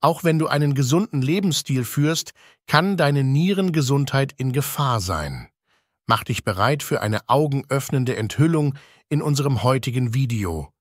Auch wenn du einen gesunden Lebensstil führst, kann deine Nierengesundheit in Gefahr sein. Mach dich bereit für eine augenöffnende Enthüllung in unserem heutigen Video.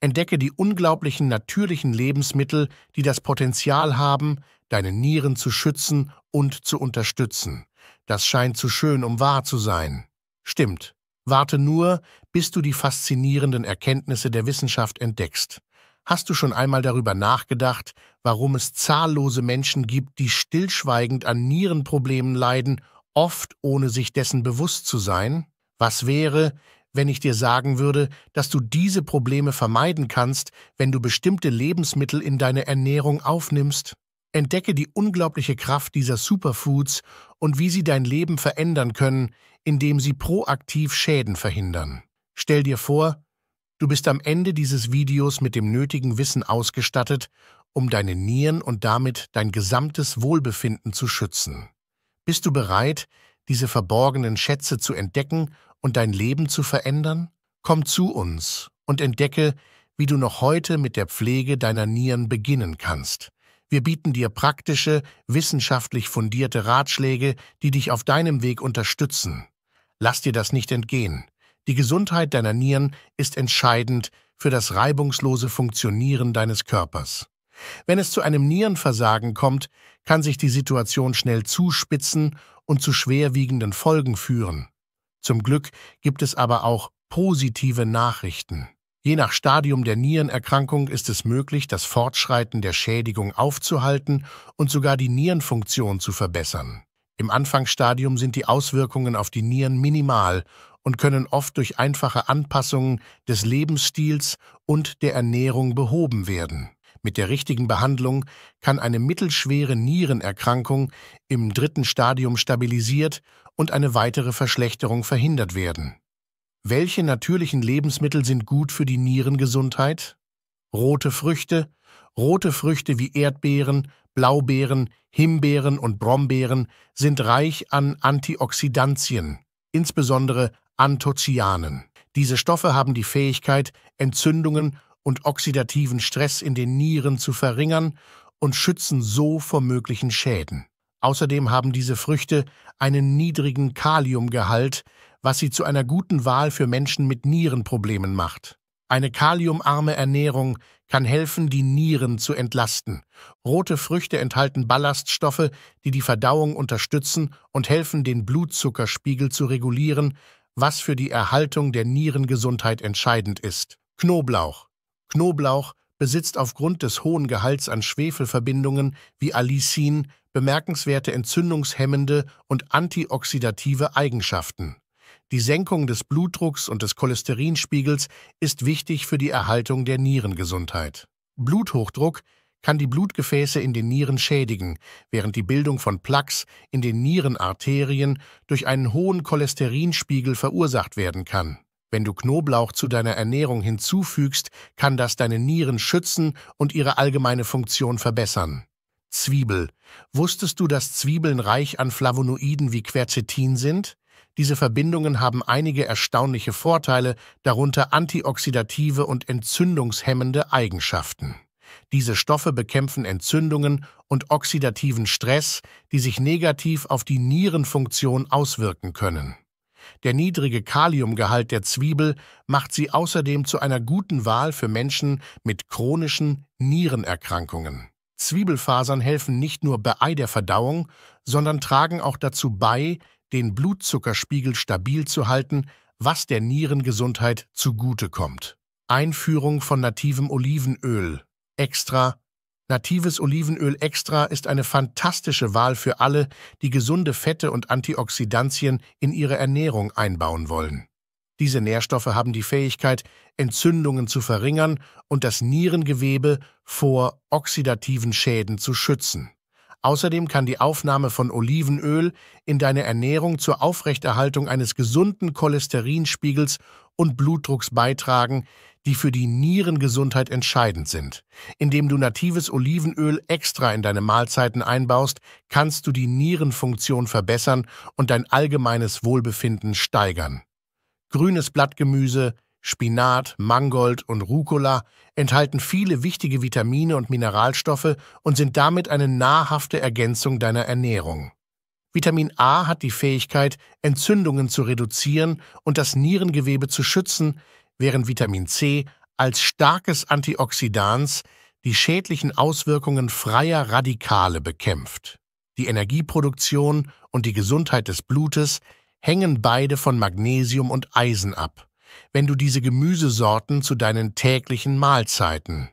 Entdecke die unglaublichen natürlichen Lebensmittel, die das Potenzial haben, deine Nieren zu schützen und zu unterstützen. Das scheint zu schön, um wahr zu sein. Stimmt. Warte nur, bis du die faszinierenden Erkenntnisse der Wissenschaft entdeckst. Hast du schon einmal darüber nachgedacht, warum es zahllose Menschen gibt, die stillschweigend an Nierenproblemen leiden, oft ohne sich dessen bewusst zu sein? Was wäre, wenn ich dir sagen würde, dass du diese Probleme vermeiden kannst, wenn du bestimmte Lebensmittel in deine Ernährung aufnimmst? Entdecke die unglaubliche Kraft dieser Superfoods und wie sie dein Leben verändern können, indem sie proaktiv Schäden verhindern. Stell dir vor, Du bist am Ende dieses Videos mit dem nötigen Wissen ausgestattet, um deine Nieren und damit dein gesamtes Wohlbefinden zu schützen. Bist du bereit, diese verborgenen Schätze zu entdecken und dein Leben zu verändern? Komm zu uns und entdecke, wie du noch heute mit der Pflege deiner Nieren beginnen kannst. Wir bieten dir praktische, wissenschaftlich fundierte Ratschläge, die dich auf deinem Weg unterstützen. Lass dir das nicht entgehen. Die Gesundheit deiner Nieren ist entscheidend für das reibungslose Funktionieren deines Körpers. Wenn es zu einem Nierenversagen kommt, kann sich die Situation schnell zuspitzen und zu schwerwiegenden Folgen führen. Zum Glück gibt es aber auch positive Nachrichten. Je nach Stadium der Nierenerkrankung ist es möglich, das Fortschreiten der Schädigung aufzuhalten und sogar die Nierenfunktion zu verbessern. Im Anfangsstadium sind die Auswirkungen auf die Nieren minimal und können oft durch einfache Anpassungen des Lebensstils und der Ernährung behoben werden. Mit der richtigen Behandlung kann eine mittelschwere Nierenerkrankung im dritten Stadium stabilisiert und eine weitere Verschlechterung verhindert werden. Welche natürlichen Lebensmittel sind gut für die Nierengesundheit? Rote Früchte. Rote Früchte wie Erdbeeren, Blaubeeren, Himbeeren und Brombeeren sind reich an Antioxidantien, insbesondere Anthocyanen. Diese Stoffe haben die Fähigkeit, Entzündungen und oxidativen Stress in den Nieren zu verringern und schützen so vor möglichen Schäden. Außerdem haben diese Früchte einen niedrigen Kaliumgehalt, was sie zu einer guten Wahl für Menschen mit Nierenproblemen macht. Eine kaliumarme Ernährung kann helfen, die Nieren zu entlasten. Rote Früchte enthalten Ballaststoffe, die die Verdauung unterstützen und helfen, den Blutzuckerspiegel zu regulieren, was für die Erhaltung der Nierengesundheit entscheidend ist. Knoblauch. Knoblauch besitzt aufgrund des hohen Gehalts an Schwefelverbindungen wie Alicin bemerkenswerte entzündungshemmende und antioxidative Eigenschaften. Die Senkung des Blutdrucks und des Cholesterinspiegels ist wichtig für die Erhaltung der Nierengesundheit. Bluthochdruck kann die Blutgefäße in den Nieren schädigen, während die Bildung von Plaques in den Nierenarterien durch einen hohen Cholesterinspiegel verursacht werden kann. Wenn du Knoblauch zu deiner Ernährung hinzufügst, kann das deine Nieren schützen und ihre allgemeine Funktion verbessern. Zwiebel. Wusstest du, dass Zwiebeln reich an Flavonoiden wie Quercetin sind? Diese Verbindungen haben einige erstaunliche Vorteile, darunter antioxidative und entzündungshemmende Eigenschaften. Diese Stoffe bekämpfen Entzündungen und oxidativen Stress, die sich negativ auf die Nierenfunktion auswirken können. Der niedrige Kaliumgehalt der Zwiebel macht sie außerdem zu einer guten Wahl für Menschen mit chronischen Nierenerkrankungen. Zwiebelfasern helfen nicht nur bei der Verdauung, sondern tragen auch dazu bei, den Blutzuckerspiegel stabil zu halten, was der Nierengesundheit zugutekommt. Einführung von nativem Olivenöl Extra. Natives Olivenöl Extra ist eine fantastische Wahl für alle, die gesunde Fette und Antioxidantien in ihre Ernährung einbauen wollen. Diese Nährstoffe haben die Fähigkeit, Entzündungen zu verringern und das Nierengewebe vor oxidativen Schäden zu schützen. Außerdem kann die Aufnahme von Olivenöl in deine Ernährung zur Aufrechterhaltung eines gesunden Cholesterinspiegels und Blutdrucks beitragen, die für die Nierengesundheit entscheidend sind. Indem du natives Olivenöl extra in deine Mahlzeiten einbaust, kannst du die Nierenfunktion verbessern und dein allgemeines Wohlbefinden steigern. Grünes Blattgemüse, Spinat, Mangold und Rucola enthalten viele wichtige Vitamine und Mineralstoffe und sind damit eine nahrhafte Ergänzung deiner Ernährung. Vitamin A hat die Fähigkeit, Entzündungen zu reduzieren und das Nierengewebe zu schützen, während Vitamin C als starkes Antioxidans die schädlichen Auswirkungen freier Radikale bekämpft. Die Energieproduktion und die Gesundheit des Blutes hängen beide von Magnesium und Eisen ab wenn du diese Gemüsesorten zu deinen täglichen Mahlzeiten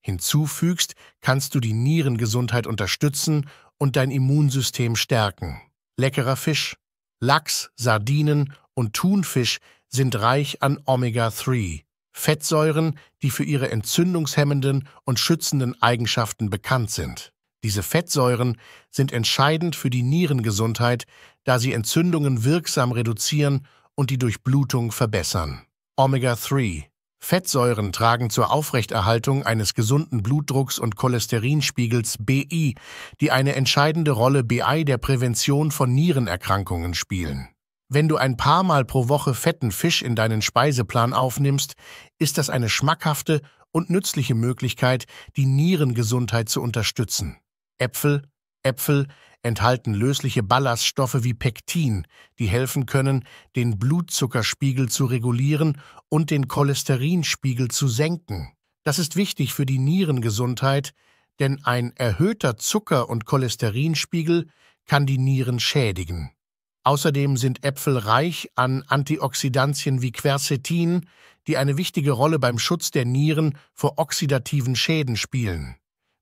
hinzufügst, kannst du die Nierengesundheit unterstützen und dein Immunsystem stärken. Leckerer Fisch. Lachs, Sardinen und Thunfisch sind reich an Omega-3, Fettsäuren, die für ihre entzündungshemmenden und schützenden Eigenschaften bekannt sind. Diese Fettsäuren sind entscheidend für die Nierengesundheit, da sie Entzündungen wirksam reduzieren und die Durchblutung verbessern. Omega-3 Fettsäuren tragen zur Aufrechterhaltung eines gesunden Blutdrucks und Cholesterinspiegels BI, die eine entscheidende Rolle BI der Prävention von Nierenerkrankungen spielen. Wenn du ein paar Mal pro Woche fetten Fisch in deinen Speiseplan aufnimmst, ist das eine schmackhafte und nützliche Möglichkeit, die Nierengesundheit zu unterstützen. Äpfel, Äpfel enthalten lösliche Ballaststoffe wie Pektin, die helfen können, den Blutzuckerspiegel zu regulieren und den Cholesterinspiegel zu senken. Das ist wichtig für die Nierengesundheit, denn ein erhöhter Zucker- und Cholesterinspiegel kann die Nieren schädigen. Außerdem sind Äpfel reich an Antioxidantien wie Quercetin, die eine wichtige Rolle beim Schutz der Nieren vor oxidativen Schäden spielen.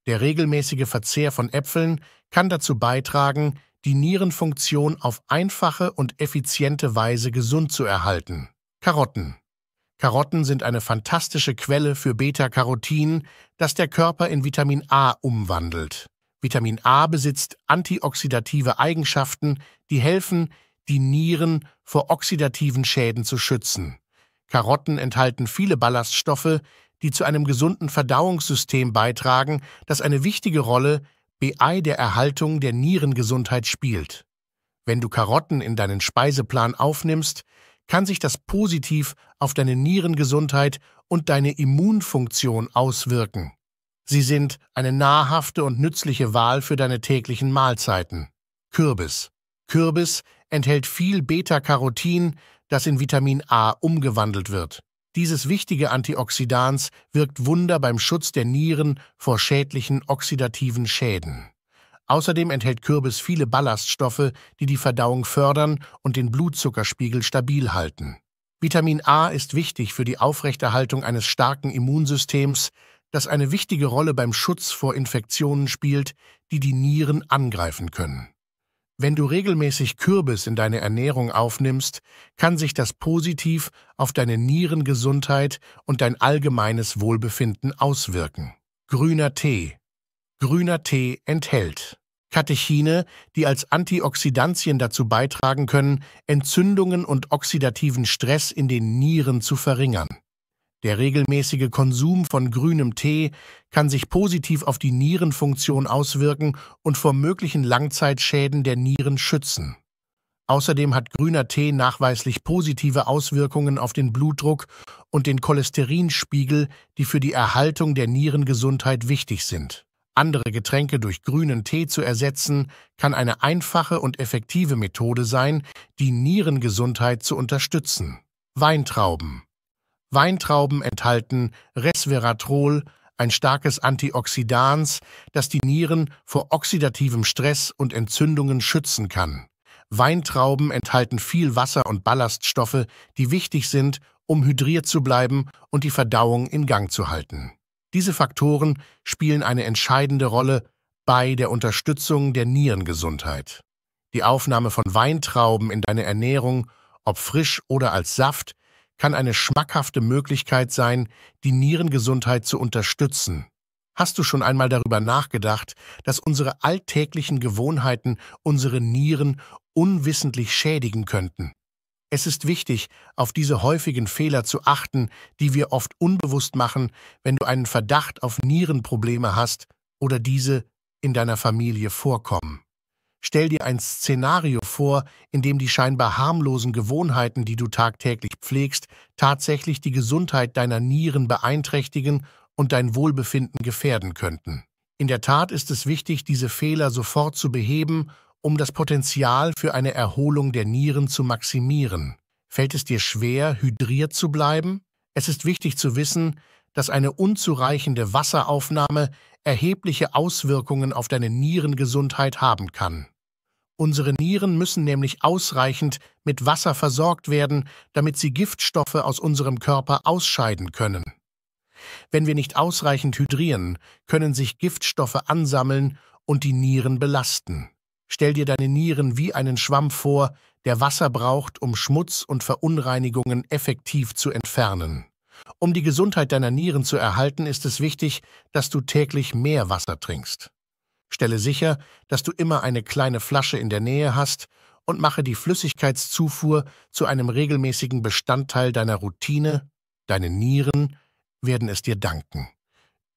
Der regelmäßige Verzehr von Äpfeln kann dazu beitragen, die Nierenfunktion auf einfache und effiziente Weise gesund zu erhalten. Karotten. Karotten sind eine fantastische Quelle für Beta-Carotin, das der Körper in Vitamin A umwandelt. Vitamin A besitzt antioxidative Eigenschaften, die helfen, die Nieren vor oxidativen Schäden zu schützen. Karotten enthalten viele Ballaststoffe, die zu einem gesunden Verdauungssystem beitragen, das eine wichtige Rolle bei der Erhaltung der Nierengesundheit spielt. Wenn du Karotten in deinen Speiseplan aufnimmst, kann sich das positiv auf deine Nierengesundheit und deine Immunfunktion auswirken. Sie sind eine nahrhafte und nützliche Wahl für deine täglichen Mahlzeiten. Kürbis. Kürbis enthält viel Beta-Carotin, das in Vitamin A umgewandelt wird. Dieses wichtige Antioxidans wirkt Wunder beim Schutz der Nieren vor schädlichen oxidativen Schäden. Außerdem enthält Kürbis viele Ballaststoffe, die die Verdauung fördern und den Blutzuckerspiegel stabil halten. Vitamin A ist wichtig für die Aufrechterhaltung eines starken Immunsystems, das eine wichtige Rolle beim Schutz vor Infektionen spielt, die die Nieren angreifen können. Wenn du regelmäßig Kürbis in deine Ernährung aufnimmst, kann sich das positiv auf deine Nierengesundheit und dein allgemeines Wohlbefinden auswirken. Grüner Tee. Grüner Tee enthält Katechine, die als Antioxidantien dazu beitragen können, Entzündungen und oxidativen Stress in den Nieren zu verringern. Der regelmäßige Konsum von grünem Tee kann sich positiv auf die Nierenfunktion auswirken und vor möglichen Langzeitschäden der Nieren schützen. Außerdem hat grüner Tee nachweislich positive Auswirkungen auf den Blutdruck und den Cholesterinspiegel, die für die Erhaltung der Nierengesundheit wichtig sind. Andere Getränke durch grünen Tee zu ersetzen, kann eine einfache und effektive Methode sein, die Nierengesundheit zu unterstützen. Weintrauben Weintrauben enthalten Resveratrol, ein starkes Antioxidans, das die Nieren vor oxidativem Stress und Entzündungen schützen kann. Weintrauben enthalten viel Wasser und Ballaststoffe, die wichtig sind, um hydriert zu bleiben und die Verdauung in Gang zu halten. Diese Faktoren spielen eine entscheidende Rolle bei der Unterstützung der Nierengesundheit. Die Aufnahme von Weintrauben in deine Ernährung, ob frisch oder als Saft, kann eine schmackhafte Möglichkeit sein, die Nierengesundheit zu unterstützen. Hast du schon einmal darüber nachgedacht, dass unsere alltäglichen Gewohnheiten unsere Nieren unwissentlich schädigen könnten? Es ist wichtig, auf diese häufigen Fehler zu achten, die wir oft unbewusst machen, wenn du einen Verdacht auf Nierenprobleme hast oder diese in deiner Familie vorkommen. Stell dir ein Szenario vor, in dem die scheinbar harmlosen Gewohnheiten, die du tagtäglich pflegst, tatsächlich die Gesundheit deiner Nieren beeinträchtigen und dein Wohlbefinden gefährden könnten. In der Tat ist es wichtig, diese Fehler sofort zu beheben, um das Potenzial für eine Erholung der Nieren zu maximieren. Fällt es dir schwer, hydriert zu bleiben? Es ist wichtig zu wissen, dass eine unzureichende Wasseraufnahme erhebliche Auswirkungen auf deine Nierengesundheit haben kann. Unsere Nieren müssen nämlich ausreichend mit Wasser versorgt werden, damit sie Giftstoffe aus unserem Körper ausscheiden können. Wenn wir nicht ausreichend hydrieren, können sich Giftstoffe ansammeln und die Nieren belasten. Stell dir deine Nieren wie einen Schwamm vor, der Wasser braucht, um Schmutz und Verunreinigungen effektiv zu entfernen. Um die Gesundheit deiner Nieren zu erhalten, ist es wichtig, dass du täglich mehr Wasser trinkst. Stelle sicher, dass du immer eine kleine Flasche in der Nähe hast und mache die Flüssigkeitszufuhr zu einem regelmäßigen Bestandteil deiner Routine. Deine Nieren werden es dir danken.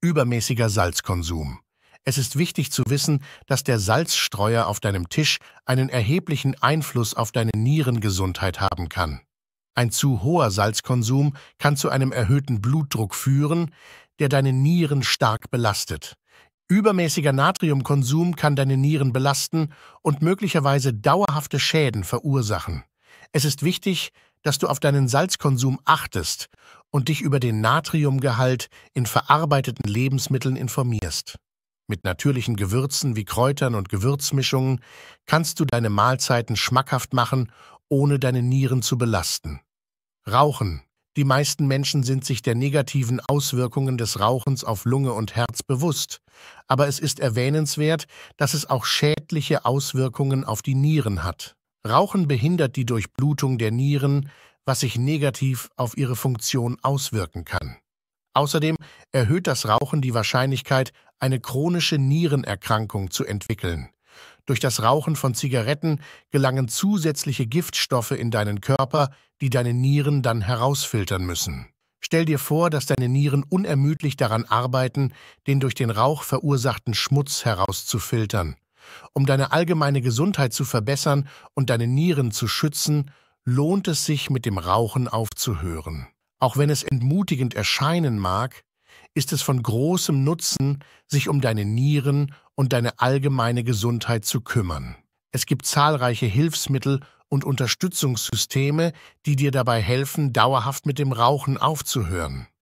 Übermäßiger Salzkonsum. Es ist wichtig zu wissen, dass der Salzstreuer auf deinem Tisch einen erheblichen Einfluss auf deine Nierengesundheit haben kann. Ein zu hoher Salzkonsum kann zu einem erhöhten Blutdruck führen, der deine Nieren stark belastet. Übermäßiger Natriumkonsum kann deine Nieren belasten und möglicherweise dauerhafte Schäden verursachen. Es ist wichtig, dass du auf deinen Salzkonsum achtest und dich über den Natriumgehalt in verarbeiteten Lebensmitteln informierst. Mit natürlichen Gewürzen wie Kräutern und Gewürzmischungen kannst du deine Mahlzeiten schmackhaft machen, ohne deine Nieren zu belasten. Rauchen die meisten Menschen sind sich der negativen Auswirkungen des Rauchens auf Lunge und Herz bewusst, aber es ist erwähnenswert, dass es auch schädliche Auswirkungen auf die Nieren hat. Rauchen behindert die Durchblutung der Nieren, was sich negativ auf ihre Funktion auswirken kann. Außerdem erhöht das Rauchen die Wahrscheinlichkeit, eine chronische Nierenerkrankung zu entwickeln. Durch das Rauchen von Zigaretten gelangen zusätzliche Giftstoffe in deinen Körper, die deine Nieren dann herausfiltern müssen. Stell dir vor, dass deine Nieren unermüdlich daran arbeiten, den durch den Rauch verursachten Schmutz herauszufiltern. Um deine allgemeine Gesundheit zu verbessern und deine Nieren zu schützen, lohnt es sich, mit dem Rauchen aufzuhören. Auch wenn es entmutigend erscheinen mag, ist es von großem Nutzen, sich um deine Nieren und deine allgemeine Gesundheit zu kümmern. Es gibt zahlreiche Hilfsmittel und Unterstützungssysteme, die dir dabei helfen, dauerhaft mit dem Rauchen aufzuhören.